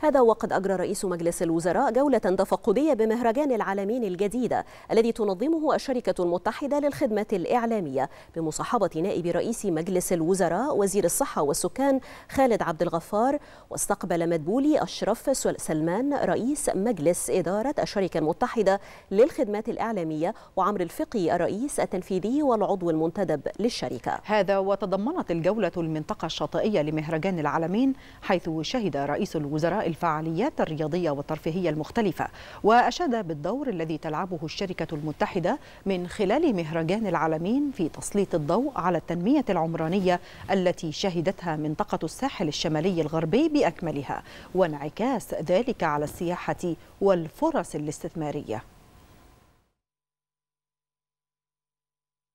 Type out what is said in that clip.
هذا وقد أجرى رئيس مجلس الوزراء جولة تفقدية بمهرجان العالمين الجديد الذي تنظمه الشركة المتحدة للخدمات الإعلامية بمصاحبة نائب رئيس مجلس الوزراء وزير الصحة والسكان خالد عبد الغفار واستقبل مدبولي أشرف سلمان رئيس مجلس إدارة الشركة المتحدة للخدمات الإعلامية وعمر الفقي الرئيس التنفيذي والعضو المنتدب للشركة هذا وتضمنت الجولة المنطقة الشاطئية لمهرجان العالمين حيث شهد رئيس الوزراء الفعاليات الرياضية والترفيهية المختلفة وأشاد بالدور الذي تلعبه الشركة المتحدة من خلال مهرجان العالمين في تسليط الضوء على التنمية العمرانية التي شهدتها منطقة الساحل الشمالي الغربي بأكملها وانعكاس ذلك على السياحة والفرص الاستثمارية